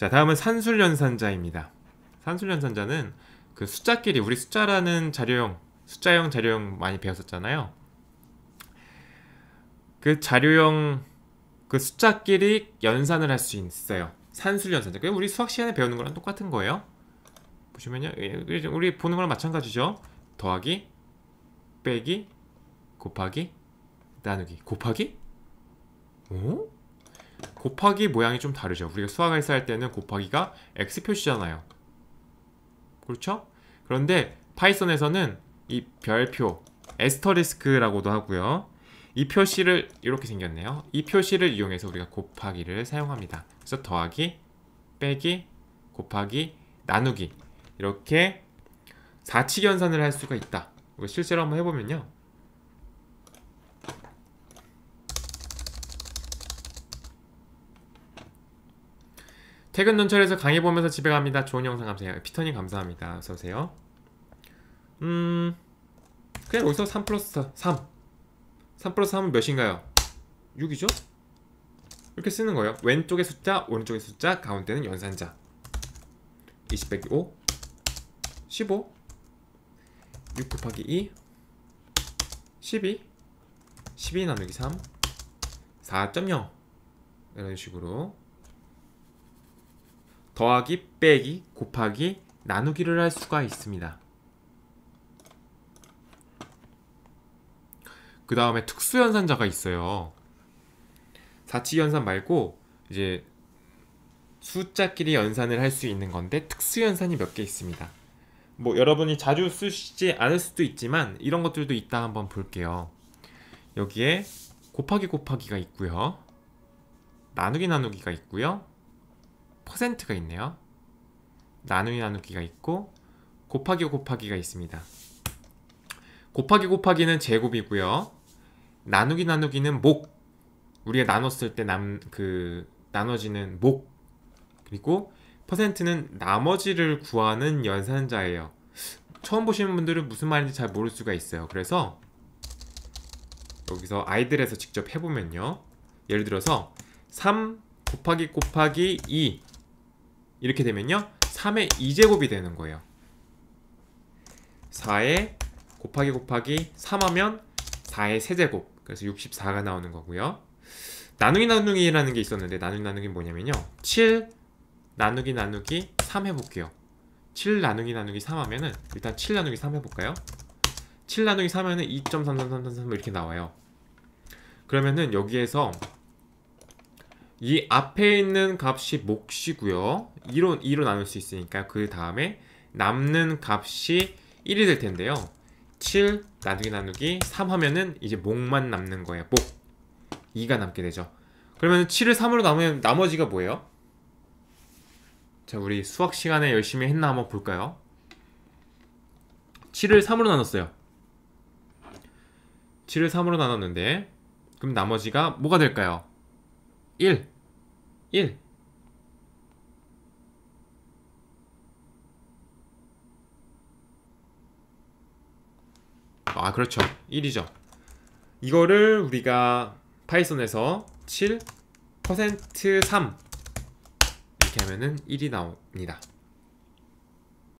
자 다음은 산술연산자입니다. 산술연산자는 그 숫자끼리 우리 숫자라는 자료형 숫자형 자료형 많이 배웠었잖아요. 그 자료형 그 숫자끼리 연산을 할 수 있어요. 산술연산자. 그냥 우리 수학 시간에 배우는 거랑 똑같은 거예요. 보시면요. 예, 우리 보는 거랑 마찬가지죠. 더하기, 빼기, 곱하기, 나누기. 곱하기? 어? 곱하기 모양이 좀 다르죠. 우리가 수학을사 할 때는 곱하기가 x 표시잖아요. 그렇죠? 그런데 파이썬에서는 이 별표 에스터리스크라고도 하고요. 이 표시를 이렇게 생겼네요. 이 표시를 이용해서 우리가 곱하기를 사용합니다. 그래서 더하기, 빼기, 곱하기, 나누기 이렇게 4치 연산을 할 수가 있다. 실제로 한번 해보면요. 퇴근 눈철에서 강의 보면서 집에 갑니다. 좋은 영상 감사해요. 피터님 감사합니다. 어서오세요. 음, 그냥 여기서 3 플러스 3. 3 플러스 3은 몇인가요? 6이죠? 이렇게 쓰는 거예요. 왼쪽의 숫자, 오른쪽의 숫자, 가운데는 연산자. 20 빼기 5, 15, 6 곱하기 2, 12, 12 나누기 3, 4.0 이런 식으로 더하기, 빼기, 곱하기, 나누기를 할 수가 있습니다. 그 다음에 특수연산자가 있어요. 사치연산 말고 이제 숫자끼리 연산을 할 수 있는 건데 특수연산이 몇 개 있습니다. 뭐 여러분이 자주 쓰시지 않을 수도 있지만 이런 것들도 있다 한번 볼게요. 여기에 곱하기 곱하기가 있고요. 나누기 나누기가 있고요. 퍼센트가 있네요. 나누기 나누기가 있고 곱하기 곱하기가 있습니다. 곱하기 곱하기는 제곱이고요. 나누기 나누기는 목. 우리가 나눴을 때 남 그 나눠지는 목. 그리고 퍼센트는 나머지를 구하는 연산자예요. 처음 보시는 분들은 무슨 말인지 잘 모를 수가 있어요. 그래서 여기서 아이들에서 직접 해보면요. 예를 들어서 3 곱하기 곱하기 2 이렇게 되면요 3의 2제곱이 되는 거예요 4의 곱하기 곱하기 3하면 4의 3제곱 그래서 64가 나오는 거고요 나누기 나누기라는 게 있었는데 나누기 나누기 뭐냐면요 7 나누기 나누기 3 해볼게요 7 나누기 나누기 3 하면은 일단 7 나누기 3 해볼까요 7 나누기 3 하면은 2.3333 3 이렇게 나와요 그러면은 여기에서 이 앞에 있는 값이 몫이고요. 2로, 2로 나눌 수 있으니까 그 다음에 남는 값이 1이 될 텐데요. 7 나누기 나누기 3 하면은 이제 목만 남는 거예요. 목 2가 남게 되죠. 그러면 7을 3으로 나누면 나머지가 뭐예요? 자 우리 수학 시간에 열심히 했나 한번 볼까요? 7을 3으로 나눴어요. 7을 3으로 나눴는데 그럼 나머지가 뭐가 될까요? 1 1 아, 그렇죠. 1이죠. 이거를 우리가 파이썬에서 7% 3 이렇게 하면은 1이 나옵니다.